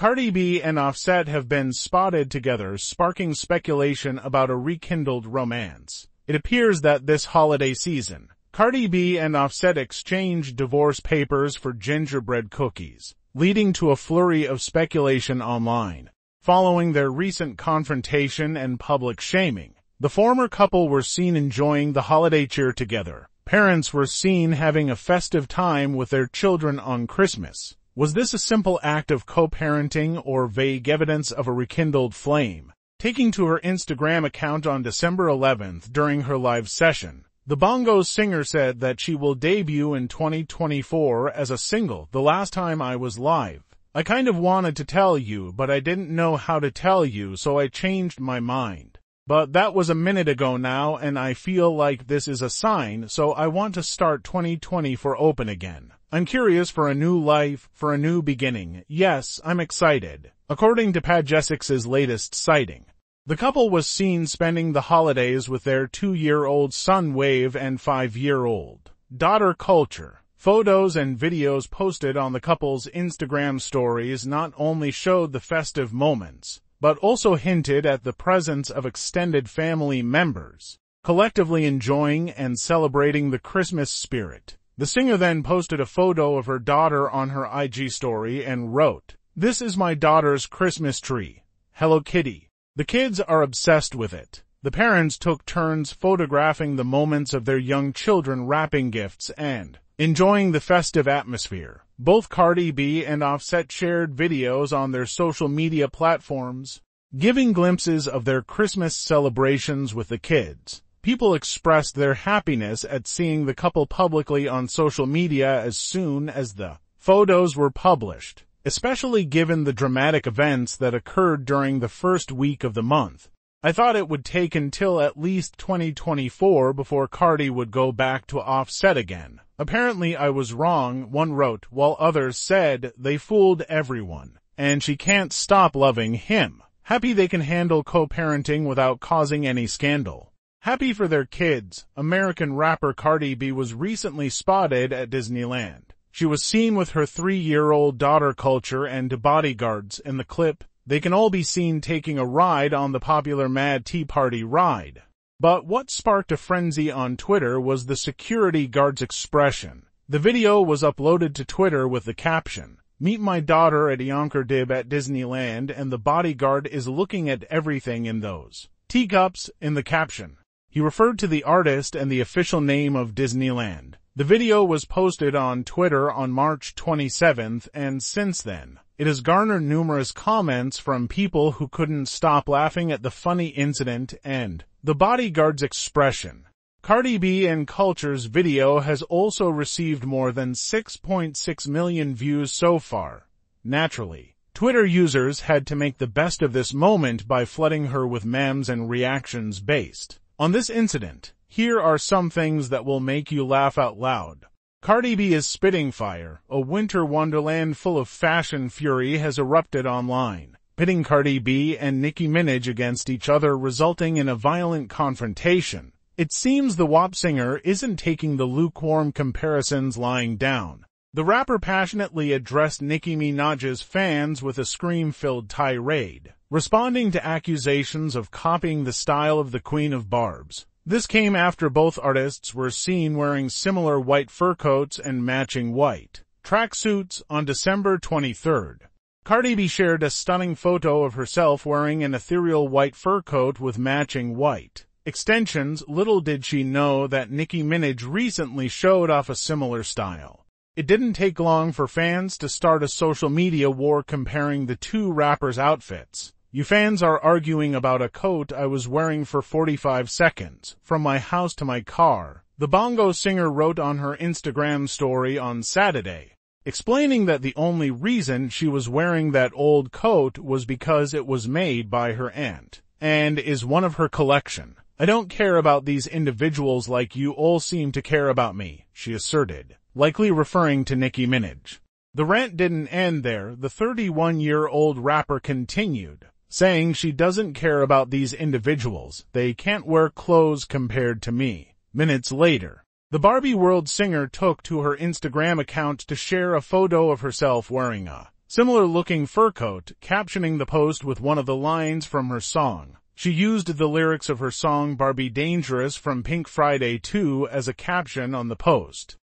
Cardi B and Offset have been spotted together, sparking speculation about a rekindled romance. It appears that this holiday season, Cardi B and Offset exchanged divorce papers for gingerbread cookies, leading to a flurry of speculation online. Following their recent confrontation and public shaming, the former couple were seen enjoying the holiday cheer together. Parents were seen having a festive time with their children on Christmas, was this a simple act of co-parenting or vague evidence of a rekindled flame? Taking to her Instagram account on December 11th during her live session, the Bongo singer said that she will debut in 2024 as a single, The Last Time I Was Live. I kind of wanted to tell you, but I didn't know how to tell you, so I changed my mind. But that was a minute ago now and I feel like this is a sign, so I want to start 2020 for open again. I'm curious for a new life, for a new beginning. Yes, I'm excited. According to Pagesics's latest sighting, the couple was seen spending the holidays with their two-year-old son Wave and five-year-old daughter Culture. Photos and videos posted on the couple's Instagram stories not only showed the festive moments, but also hinted at the presence of extended family members, collectively enjoying and celebrating the Christmas spirit. The singer then posted a photo of her daughter on her IG story and wrote, This is my daughter's Christmas tree. Hello Kitty. The kids are obsessed with it. The parents took turns photographing the moments of their young children wrapping gifts and, Enjoying the festive atmosphere, both Cardi B and Offset shared videos on their social media platforms, giving glimpses of their Christmas celebrations with the kids. People expressed their happiness at seeing the couple publicly on social media as soon as the photos were published, especially given the dramatic events that occurred during the first week of the month. I thought it would take until at least 2024 before Cardi would go back to offset again. Apparently I was wrong, one wrote, while others said they fooled everyone, and she can't stop loving him. Happy they can handle co-parenting without causing any scandal. Happy for their kids, American rapper Cardi B was recently spotted at Disneyland. She was seen with her three-year-old daughter Culture and bodyguards in the clip they can all be seen taking a ride on the popular Mad Tea Party ride. But what sparked a frenzy on Twitter was the security guard's expression. The video was uploaded to Twitter with the caption, Meet my daughter at Dib at Disneyland and the bodyguard is looking at everything in those teacups in the caption. He referred to the artist and the official name of Disneyland. The video was posted on Twitter on March 27th and since then. It has garnered numerous comments from people who couldn't stop laughing at the funny incident and the bodyguard's expression. Cardi B and Culture's video has also received more than 6.6 million views so far. Naturally, Twitter users had to make the best of this moment by flooding her with memes and reactions based on this incident, here are some things that will make you laugh out loud. Cardi B is spitting fire. A winter wonderland full of fashion fury has erupted online, pitting Cardi B and Nicki Minaj against each other resulting in a violent confrontation. It seems the WAP singer isn't taking the lukewarm comparisons lying down. The rapper passionately addressed Nicki Minaj's fans with a scream-filled tirade, responding to accusations of copying the style of the Queen of Barbs. This came after both artists were seen wearing similar white fur coats and matching white tracksuits on December 23rd. Cardi B shared a stunning photo of herself wearing an ethereal white fur coat with matching white extensions. Little did she know that Nicki Minaj recently showed off a similar style. It didn't take long for fans to start a social media war comparing the two rappers' outfits. You fans are arguing about a coat I was wearing for 45 seconds, from my house to my car. The bongo singer wrote on her Instagram story on Saturday, explaining that the only reason she was wearing that old coat was because it was made by her aunt, and is one of her collection. I don't care about these individuals like you all seem to care about me, she asserted likely referring to Nicki Minaj. The rant didn't end there. The 31-year-old rapper continued, saying she doesn't care about these individuals. They can't wear clothes compared to me. Minutes later, the Barbie World singer took to her Instagram account to share a photo of herself wearing a similar-looking fur coat, captioning the post with one of the lines from her song. She used the lyrics of her song Barbie Dangerous from Pink Friday 2 as a caption on the post.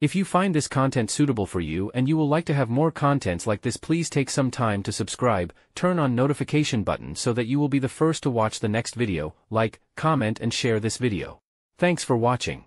If you find this content suitable for you and you will like to have more contents like this please take some time to subscribe, turn on notification button so that you will be the first to watch the next video, like, comment and share this video. Thanks for watching.